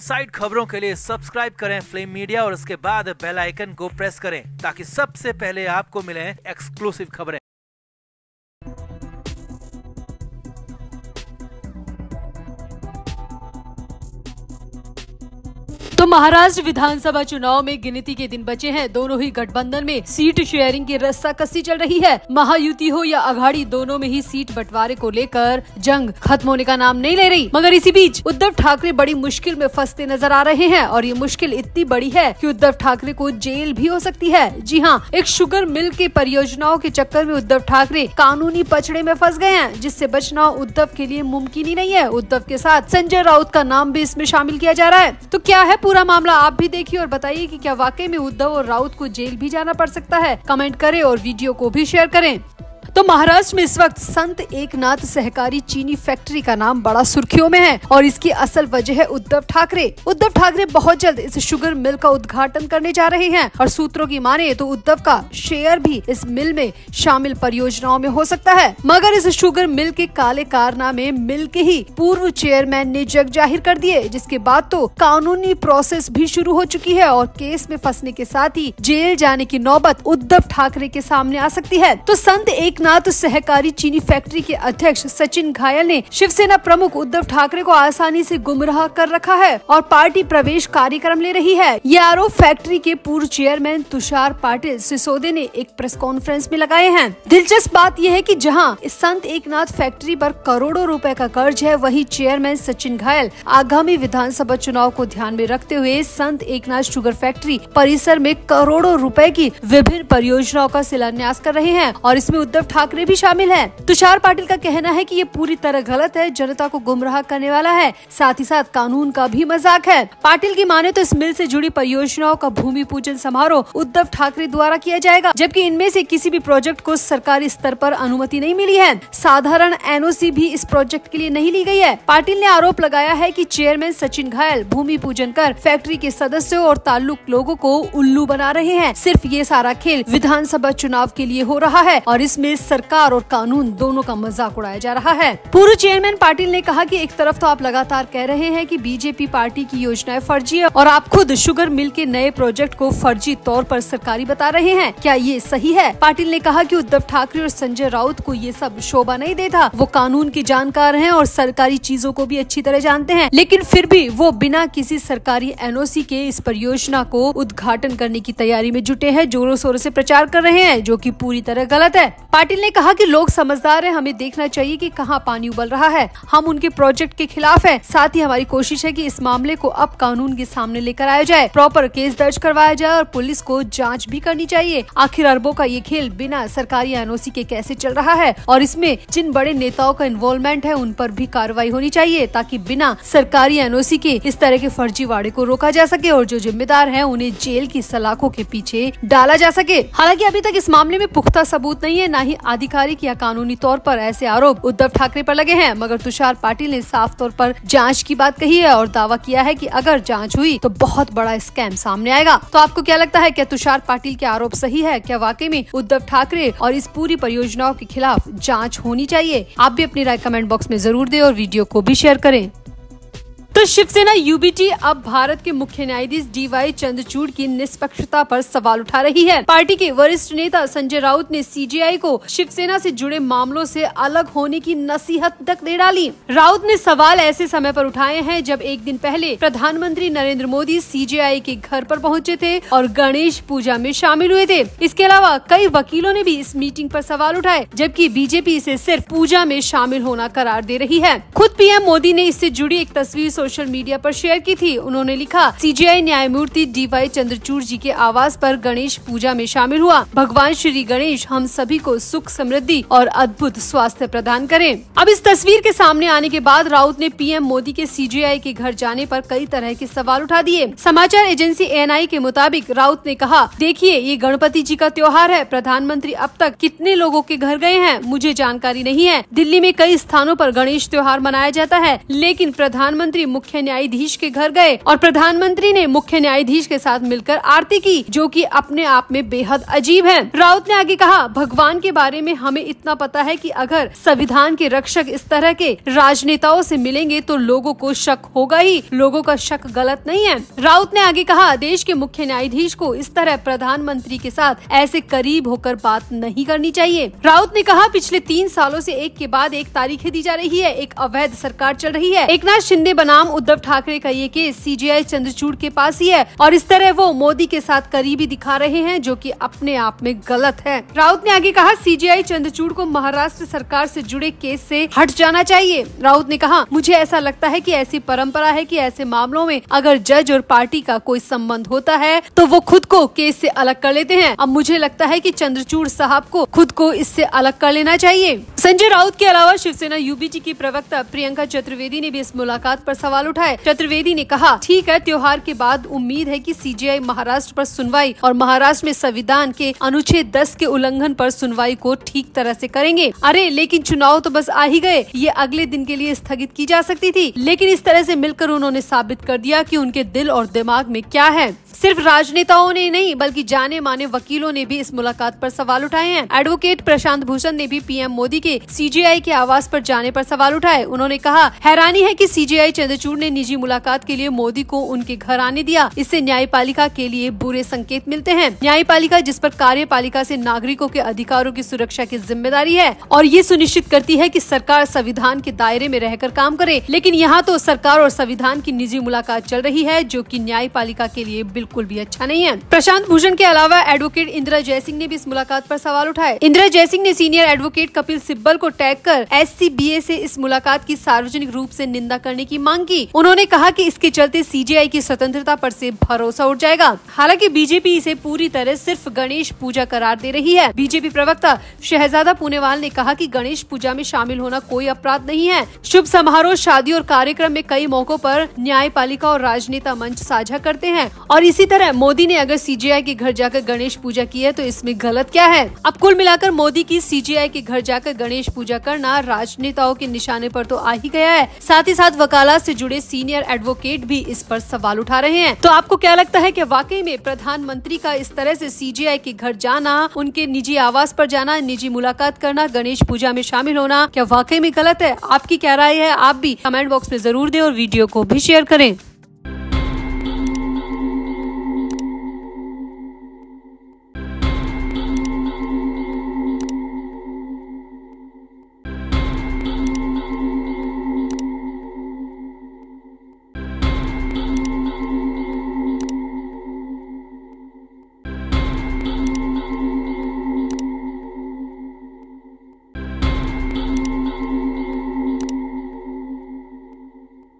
Side खबरों के लिए सब्सक्राइब करें फ्लेम मीडिया और उसके बाद बेल आइकन को प्रेस करें ताकि सबसे पहले आपको मिले एक्सक्लूसिव खबरें महाराष्ट्र विधानसभा चुनाव में गिनती के दिन बचे हैं दोनों ही गठबंधन में सीट शेयरिंग की रस्ता कस्सी चल रही है महायुति हो या अघाड़ी दोनों में ही सीट बंटवारे को लेकर जंग खत्म होने का नाम नहीं ले रही मगर इसी बीच उद्धव ठाकरे बड़ी मुश्किल में फंसते नजर आ रहे हैं और ये मुश्किल इतनी बड़ी है की उद्धव ठाकरे को जेल भी हो सकती है जी हाँ एक शुगर मिल के परियोजनाओं के चक्कर में उद्धव ठाकरे कानूनी पचड़े में फंस गए हैं जिससे बचना उद्धव के लिए मुमकिन ही नहीं है उद्धव के साथ संजय राउत का नाम भी इसमें शामिल किया जा रहा है तो क्या है पूरा दूसरा मामला आप भी देखिए और बताइए कि क्या वाकई में उद्धव और राउत को जेल भी जाना पड़ सकता है कमेंट करें और वीडियो को भी शेयर करें तो महाराष्ट्र में इस वक्त संत एकनाथ सहकारी चीनी फैक्ट्री का नाम बड़ा सुर्खियों में है और इसकी असल वजह है उद्धव ठाकरे उद्धव ठाकरे बहुत जल्द इस शुगर मिल का उद्घाटन करने जा रहे हैं और सूत्रों की माने तो उद्धव का शेयर भी इस मिल में शामिल परियोजनाओं में हो सकता है मगर इस शुगर मिल के काले कारनामे मिल के ही पूर्व चेयरमैन ने जग जाहिर कर दिए जिसके बाद तो कानूनी प्रोसेस भी शुरू हो चुकी है और केस में फंसने के साथ ही जेल जाने की नौबत उद्धव ठाकरे के सामने आ सकती है तो संत एक एकनाथ सहकारी चीनी फैक्ट्री के अध्यक्ष सचिन घायल ने शिवसेना प्रमुख उद्धव ठाकरे को आसानी से गुमराह कर रखा है और पार्टी प्रवेश कार्यक्रम ले रही है ये आरोप फैक्ट्री के पूर्व चेयरमैन तुषार पाटिल सिसोदे ने एक प्रेस कॉन्फ्रेंस में लगाए हैं दिलचस्प बात यह है की जहाँ संत एकनाथ फैक्ट्री आरोप करोड़ों रूपए का कर्ज है वही चेयरमैन सचिन घायल आगामी विधानसभा चुनाव को ध्यान में रखते हुए संत एकनाथ शुगर फैक्ट्री परिसर में करोड़ों रूपए की विभिन्न परियोजनाओं का शिलान्यास कर रहे हैं और इसमें उद्धव ठाकरे भी शामिल हैं। तुषार पाटिल का कहना है कि ये पूरी तरह गलत है जनता को गुमराह करने वाला है साथ ही साथ कानून का भी मजाक है पाटिल की माने तो इस मिल से जुड़ी परियोजनाओं का भूमि पूजन समारोह उद्धव ठाकरे द्वारा किया जाएगा जबकि इनमें से किसी भी प्रोजेक्ट को सरकारी स्तर पर अनुमति नहीं मिली है साधारण एनओसी भी इस प्रोजेक्ट के लिए नहीं ली गई है पाटिल ने आरोप लगाया है कि चेयरमैन सचिन घायल भूमि पूजन कर फैक्ट्री के सदस्यों और ताल्लुक लोगों को उल्लू बना रहे हैं सिर्फ ये सारा खेल विधानसभा चुनाव के लिए हो रहा है और इसमें सरकार और कानून दोनों का मजाक उड़ाया जा रहा है पूर्व चेयरमैन पाटिल ने कहा कि एक तरफ तो आप लगातार कह रहे हैं कि बीजेपी पार्टी की योजनाएं फर्जी है और आप खुद शुगर मिल के नए प्रोजेक्ट को फर्जी तौर पर सरकारी बता रहे हैं क्या ये सही है पाटिल ने कहा कि उद्धव ठाकरे और संजय राउत को ये सब शोभा नहीं देता वो कानून की जानकार हैं और सरकारी चीजों को भी अच्छी तरह जानते हैं लेकिन फिर भी वो बिना किसी सरकारी एनओसी के इस परियोजना को उद्घाटन करने की तैयारी में जुटे हैं जोरों शोरों ऐसी प्रचार कर रहे हैं जो की पूरी तरह गलत है पाटिल ने कहा कि लोग समझदार हैं हमें देखना चाहिए कि कहां पानी उबल रहा है हम उनके प्रोजेक्ट के खिलाफ हैं साथ ही हमारी कोशिश है कि इस मामले को अब कानून के सामने लेकर आया जाए प्रॉपर केस दर्ज करवाया जाए और पुलिस को जाँच भी करनी चाहिए आखिर अरबों का ये खेल बिना सरकारी एन के कैसे चल रहा है और इसमें जिन बड़े नेताओं का इन्वॉल्वमेंट है उन पर भी कार्रवाई होनी चाहिए ताकि बिना सरकारी एन के इस तरह के फर्जीवाड़े को रोका जा सके और जो जिम्मेदार है उन्हें जेल की सलाखों के पीछे डाला जा सके हालांकि अभी तक इस मामले में पुख्ता सबूत नहीं है न ही आधिकारिक या कानूनी तौर पर ऐसे आरोप उद्धव ठाकरे पर लगे हैं मगर तुषार पाटिल ने साफ तौर पर जांच की बात कही है और दावा किया है कि अगर जांच हुई तो बहुत बड़ा स्कैम सामने आएगा तो आपको क्या लगता है क्या तुषार पाटिल के आरोप सही है क्या वाकई में उद्धव ठाकरे और इस पूरी परियोजनाओं के खिलाफ जाँच होनी चाहिए आप भी अपनी राय कमेंट बॉक्स में जरूर दे और वीडियो को भी शेयर करें तो शिवसेना यूबीटी अब भारत के मुख्य न्यायाधीश डीवाई चंद्रचूड़ की निष्पक्षता पर सवाल उठा रही है पार्टी के वरिष्ठ नेता संजय राउत ने सीजीआई को शिवसेना से जुड़े मामलों से अलग होने की नसीहत तक दे डाली राउत ने सवाल ऐसे समय पर उठाए हैं जब एक दिन पहले प्रधानमंत्री नरेंद्र मोदी सी के घर आरोप पहुँचे थे और गणेश पूजा में शामिल हुए थे इसके अलावा कई वकीलों ने भी इस मीटिंग आरोप सवाल उठाए जबकि बीजेपी इसे सिर्फ पूजा में शामिल होना करार दे रही है खुद पीएम मोदी ने इससे जुड़ी एक तस्वीर सोशल मीडिया पर शेयर की थी उन्होंने लिखा सीजीआई न्यायमूर्ति डी वाई चंद्रचूड़ जी के आवास पर गणेश पूजा में शामिल हुआ भगवान श्री गणेश हम सभी को सुख समृद्धि और अद्भुत स्वास्थ्य प्रदान करें अब इस तस्वीर के सामने आने के बाद राउत ने पीएम मोदी के सीजीआई के घर जाने पर कई तरह के सवाल उठा दिए समाचार एजेंसी एन के मुताबिक राउत ने कहा देखिए ये गणपति जी का त्योहार है प्रधानमंत्री अब तक कितने लोगों के घर गए हैं मुझे जानकारी नहीं है दिल्ली में कई स्थानों पर गणेश त्योहार मनाया जाता है लेकिन प्रधानमंत्री मुख्य न्यायाधीश के घर गए और प्रधानमंत्री ने मुख्य न्यायाधीश के साथ मिलकर आरती की जो कि अपने आप में बेहद अजीब है राउत ने आगे कहा भगवान के बारे में हमें इतना पता है कि अगर संविधान के रक्षक इस तरह के राजनेताओं से मिलेंगे तो लोगों को शक होगा ही लोगों का शक गलत नहीं है राउत ने आगे कहा देश के मुख्य न्यायाधीश को इस तरह प्रधानमंत्री के साथ ऐसे करीब होकर बात नहीं करनी चाहिए राउत ने कहा पिछले तीन सालों से एक के बाद एक तारीखें दी जा रही है एक अवैध सरकार चल रही है एक नाथ शिंदे बनाम नाम उद्धव ठाकरे का ये केस सीजीआई चंद्रचूड़ के पास ही है और इस तरह वो मोदी के साथ करीबी दिखा रहे हैं जो की अपने आप में गलत है राउत ने आगे कहा सीजीआई चंद्रचूड़ को महाराष्ट्र सरकार ऐसी जुड़े केस ऐसी हट जाना चाहिए राउत ने कहा मुझे ऐसा लगता है की ऐसी परम्परा है की ऐसे मामलों में अगर जज और पार्टी का कोई संबंध होता है तो वो खुद को केस से अलग कर लेते हैं अब मुझे लगता है कि चंद्रचूड़ साहब को खुद को इससे अलग कर लेना चाहिए संजय राउत के अलावा शिवसेना यूबीटी की प्रवक्ता प्रियंका चतुर्वेदी ने भी इस मुलाकात पर सवाल उठाए चतुर्वेदी ने कहा ठीक है त्योहार के बाद उम्मीद है कि सीजीआई महाराष्ट्र पर सुनवाई और महाराष्ट्र में संविधान के अनुच्छेद 10 के उल्लंघन पर सुनवाई को ठीक तरह से करेंगे अरे लेकिन चुनाव तो बस आ ही गए ये अगले दिन के लिए स्थगित की जा सकती थी लेकिन इस तरह ऐसी मिलकर उन्होंने साबित कर दिया की उनके दिल और दिमाग में क्या है सिर्फ राजनेताओं ने नहीं बल्कि जाने माने वकीलों ने भी इस मुलाकात पर सवाल उठाए हैं एडवोकेट प्रशांत भूषण ने भी पीएम मोदी के सीजेआई के आवास पर जाने पर सवाल उठाए उन्होंने कहा हैरानी है कि सीजेआई चंद्रचूड़ ने निजी मुलाकात के लिए मोदी को उनके घर आने दिया इससे न्यायपालिका के लिए बुरे संकेत मिलते हैं न्यायपालिका जिस पर कार्यपालिका ऐसी नागरिकों के अधिकारों की सुरक्षा की जिम्मेदारी है और ये सुनिश्चित करती है की सरकार संविधान के दायरे में रहकर काम करे लेकिन यहाँ तो सरकार और संविधान की निजी मुलाकात चल रही है जो की न्यायपालिका के लिए बिल्कुल बिल्कुल भी अच्छा नहीं है प्रशांत भूषण के अलावा एडवोकेट इंदिरा जयसिंह ने भी इस मुलाकात पर सवाल उठाए इंदिरा जयसिंह ने सीनियर एडवोकेट कपिल सिब्बल को टैग कर एस सी बी इस मुलाकात की सार्वजनिक रूप ऐसी निंदा करने की मांग की उन्होंने कहा की इसके चलते सी की स्वतंत्रता आरोप ऐसी भरोसा उठ जाएगा हालांकि बीजेपी इसे पूरी तरह सिर्फ गणेश पूजा करार दे रही है बीजेपी प्रवक्ता शहजादा पुनेवाल ने कहा कि गणेश पूजा में शामिल होना कोई अपराध नहीं है शुभ समारोह शादी और कार्यक्रम में कई मौकों पर न्यायपालिका और राजनेता मंच साझा करते हैं और इस इसी तरह मोदी ने अगर सीजीआई के घर जाकर गणेश पूजा की है तो इसमें गलत क्या है अब कुल मिलाकर मोदी की सीजीआई के घर जाकर गणेश पूजा करना राजनेताओं के निशाने पर तो आ ही गया है साथ ही साथ वकालत से जुड़े सीनियर एडवोकेट भी इस पर सवाल उठा रहे हैं तो आपको क्या लगता है की वाकई में प्रधानमंत्री का इस तरह ऐसी सीजीआई के घर जाना उनके निजी आवास आरोप जाना निजी मुलाकात करना गणेश पूजा में शामिल होना क्या वाकई में गलत है आपकी क्या राय है आप भी कमेंट बॉक्स में जरूर दें और वीडियो को भी शेयर करें